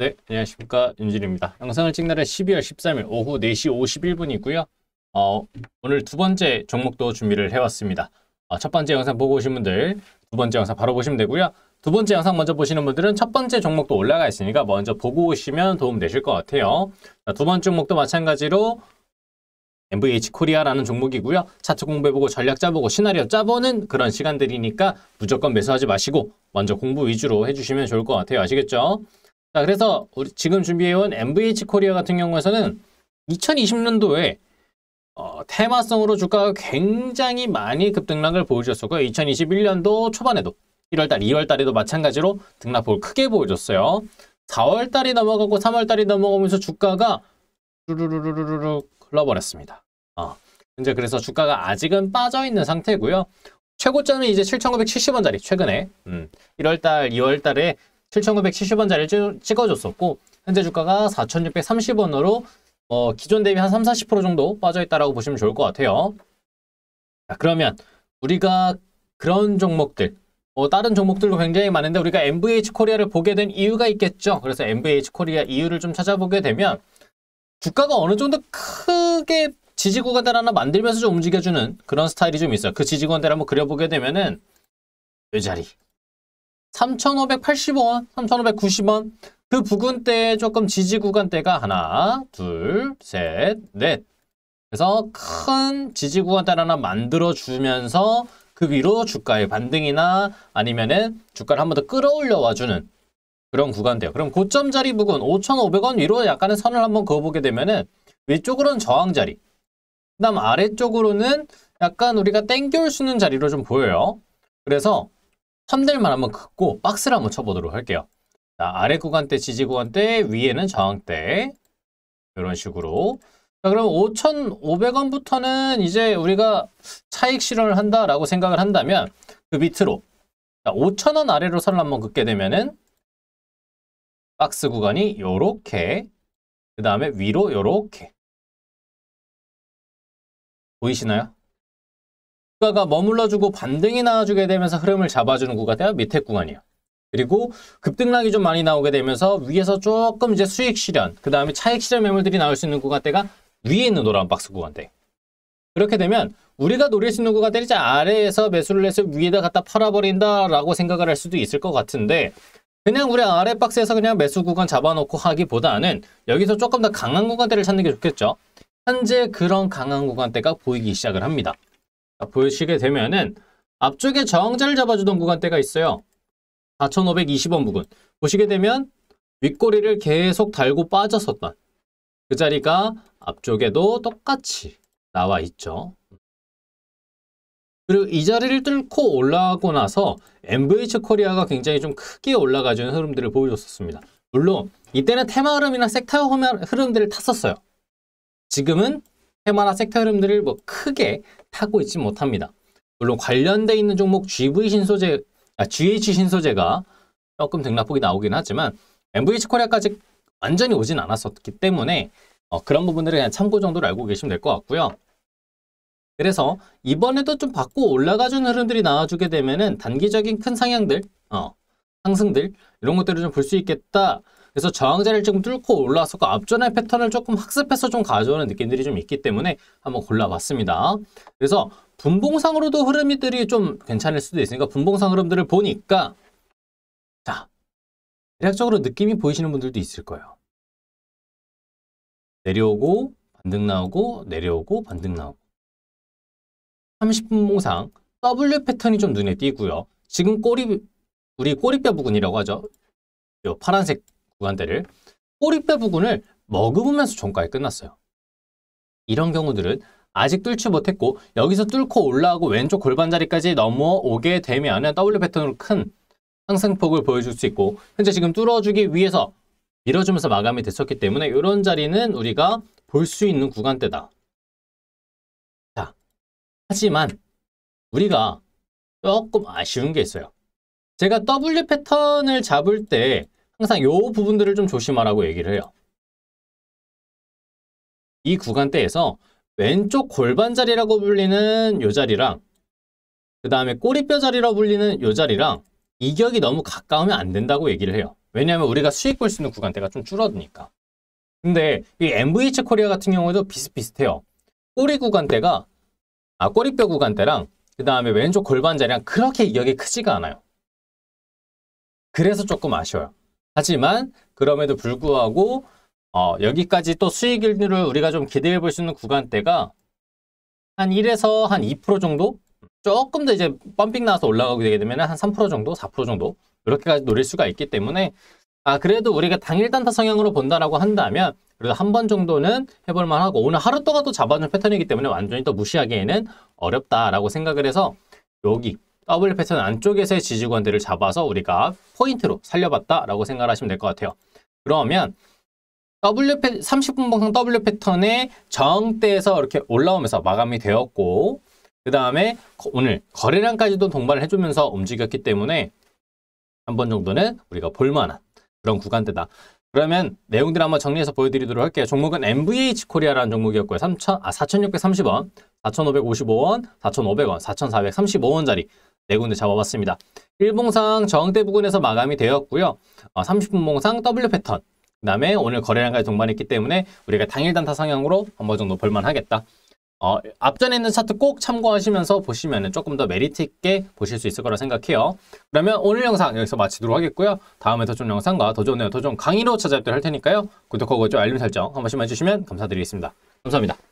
네, 안녕하십니까. 윤진입니다. 영상을 찍는 날 12월 13일 오후 4시 51분이고요. 어, 오늘 두 번째 종목도 준비를 해왔습니다. 어, 첫 번째 영상 보고 오신 분들, 두 번째 영상 바로 보시면 되고요. 두 번째 영상 먼저 보시는 분들은 첫 번째 종목도 올라가 있으니까 먼저 보고 오시면 도움 되실 것 같아요. 자, 두 번째 종목도 마찬가지로 MVH 코리아라는 종목이고요. 차트 공부해보고 전략 짜보고 시나리오 짜보는 그런 시간들이니까 무조건 매수하지 마시고 먼저 공부 위주로 해주시면 좋을 것 같아요. 아시겠죠? 자, 그래서 우리 지금 준비해온 MVH 코리아 같은 경우에서는 2020년도에 어, 테마성으로 주가가 굉장히 많이 급등락을 보여줬었고 요 2021년도 초반에도 1월달, 2월달에도 마찬가지로 등락폭을 크게 보여줬어요. 4월달이 넘어가고 3월달이 넘어가면서 주가가 루루루루루루 흘러버렸습니다. 어, 이제 그래서 주가가 아직은 빠져있는 상태고요. 최고점이 이제 7,970원짜리 최근에 음, 1월달, 2월달에 7,970원짜리를 찍어줬었고 현재 주가가 4,630원으로 어, 기존 대비 한 3, 40% 정도 빠져있다라고 보시면 좋을 것 같아요. 자, 그러면 우리가 그런 종목들, 뭐 다른 종목들도 굉장히 많은데 우리가 MVH 코리아를 보게 된 이유가 있겠죠. 그래서 MVH 코리아 이유를 좀 찾아보게 되면 주가가 어느 정도 크게 지지구간들 하나 만들면서 좀 움직여주는 그런 스타일이 좀 있어요. 그 지지구간들 한번 그려보게 되면은 이 자리, 3,580원, 3,590원 그부근때 조금 지지 구간대가 하나, 둘, 셋, 넷. 그래서 큰 지지 구간대 하나 만들어주면서 그 위로 주가의 반등이나 아니면은 주가를 한 번 더 끌어올려 와주는 그런 구간대요. 그럼 고점 자리 부근 5,500원 위로 약간의 선을 한 번 그어보게 되면은 위쪽으로는 저항 자리, 그다음 아래쪽으로는 약간 우리가 땡겨올 수 있는 자리로 좀 보여요. 그래서 펀들만 한번 긋고 박스를 한번 쳐보도록 할게요. 자, 아래 구간대, 지지 구간대, 위에는 저항대 이런 식으로 자, 그럼 5,500원부터는 이제 우리가 차익 실현을 한다라고 생각을 한다면 그 밑으로 5,000원 아래로 선을 한번 긋게 되면은 박스 구간이 요렇게 그 다음에 위로 요렇게 보이시나요? 주가가 머물러주고 반등이 나와주게 되면서 흐름을 잡아주는 구간대가 밑에 구간이에요. 그리고 급등락이 좀 많이 나오게 되면서 위에서 조금 이제 수익 실현, 그 다음에 차익 실현 매물들이 나올 수 있는 구간대가 위에 있는 노란 박스 구간대. 그렇게 되면 우리가 노릴 수 있는 구간대를 이제 아래에서 매수를 해서 위에다 갖다 팔아버린다라고 생각을 할 수도 있을 것 같은데 그냥 우리 아래 박스에서 그냥 매수 구간 잡아놓고 하기보다는 여기서 조금 더 강한 구간대를 찾는 게 좋겠죠. 현재 그런 강한 구간대가 보이기 시작을 합니다. 아, 보시게 되면은 앞쪽에 저항자를 잡아주던 구간대가 있어요. 4,520원 부근. 보시게 되면 윗꼬리를 계속 달고 빠졌었던 그 자리가 앞쪽에도 똑같이 나와 있죠. 그리고 이 자리를 뚫고 올라가고 나서 MVH 코리아가 굉장히 좀 크게 올라가주는 흐름들을 보여줬었습니다. 물론 이때는 테마 흐름이나 섹터 흐름들을 탔었어요. 지금은 테마나 섹터 이름들을 뭐 크게 타고 있지 못합니다. 물론 관련돼 있는 종목 GV 신소재, 아, GH 신소재가 조금 등락폭이 나오긴 하지만 MVH 코리아까지 완전히 오진 않았었기 때문에 어, 그런 부분들을 그냥 참고 정도로 알고 계시면 될 것 같고요. 그래서 이번에도 좀 받고 올라가준 흐름들이 나와주게 되면은 단기적인 큰 상향들, 어, 상승들 이런 것들을 좀 볼 수 있겠다. 그래서 저항자를 지금 뚫고 올라서고 앞전의 패턴을 조금 학습해서 좀 가져오는 느낌들이 좀 있기 때문에 한번 골라봤습니다. 그래서 분봉상으로도 흐름들이 좀 괜찮을 수도 있으니까 분봉상 흐름들을 보니까 자 대략적으로 느낌이 보이시는 분들도 있을 거예요. 내려오고 반등 나오고 내려오고 반등 나오고 30분 봉상 W 패턴이 좀 눈에 띄고요. 지금 꼬리 우리 꼬리뼈 부근이라고 하죠. 요 파란색 구간대를 꼬리뼈 부근을 머금으면서 종가에 끝났어요. 이런 경우들은 아직 뚫지 못했고 여기서 뚫고 올라가고 왼쪽 골반 자리까지 넘어오게 되면 W 패턴으로 큰 상승폭을 보여줄 수 있고 현재 지금 뚫어주기 위해서 밀어주면서 마감이 됐었기 때문에 이런 자리는 우리가 볼 수 있는 구간대다. 자, 하지만 우리가 조금 아쉬운 게 있어요. 제가 W 패턴을 잡을 때 항상 요 부분들을 좀 조심하라고 얘기를 해요. 이 구간대에서 왼쪽 골반 자리라고 불리는 요 자리랑 그 다음에 꼬리뼈 자리라고 불리는 요 자리랑 이격이 너무 가까우면 안 된다고 얘기를 해요. 왜냐하면 우리가 수익 볼 수 있는 구간대가 좀 줄어드니까. 근데 이 MVH 코리아 같은 경우에도 비슷비슷해요. 꼬리 구간대가 아 꼬리뼈 구간대랑 그 다음에 왼쪽 골반 자리랑 그렇게 이격이 크지가 않아요. 그래서 조금 아쉬워요. 하지만 그럼에도 불구하고 어, 여기까지 또 수익률을 우리가 좀 기대해 볼 수 있는 구간대가 한 1에서 한 2% 정도? 조금 더 이제 펌핑 나와서 올라가게 되게 되면 한 3% 정도, 4% 정도 이렇게까지 노릴 수가 있기 때문에 아 그래도 우리가 당일 단타 성향으로 본다라고 한다면 그래도 한 번 정도는 해볼 만하고 오늘 하루 동안 또 잡아준 패턴이기 때문에 완전히 또 무시하기에는 어렵다라고 생각을 해서 여기 W 패턴 안쪽에서의 지지권들을 잡아서 우리가 포인트로 살려봤다라고 생각하시면 될 것 같아요. 그러면 W 패 30분 봉상 W 패턴의 저항대에서 이렇게 올라오면서 마감이 되었고 그 다음에 오늘 거래량까지도 동반을 해주면서 움직였기 때문에 한 번 정도는 우리가 볼만한 그런 구간대다. 그러면 내용들 한번 정리해서 보여드리도록 할게요. 종목은 MVH 코리아라는 종목이었고요. 3천, 아, 4,630원, 4,555원, 4,500원, 4,435원짜리 네 군데 잡아봤습니다. 1봉상 저항대 부근에서 마감이 되었고요. 어, 30분봉상 W 패턴, 그 다음에 오늘 거래량까지 동반했기 때문에 우리가 당일 단타 상향으로 한 번 정도 볼만 하겠다. 어, 앞전에 있는 차트 꼭 참고하시면서 보시면 조금 더 메리트 있게 보실 수 있을 거라 생각해요. 그러면 오늘 영상 여기서 마치도록 하겠고요. 다음에 더 좋은 영상과 더 좋은 내용, 더 좋은 강의로 찾아뵙도록 할 테니까요. 구독하고 알림 설정 한 번씩만 해주시면 감사드리겠습니다. 감사합니다.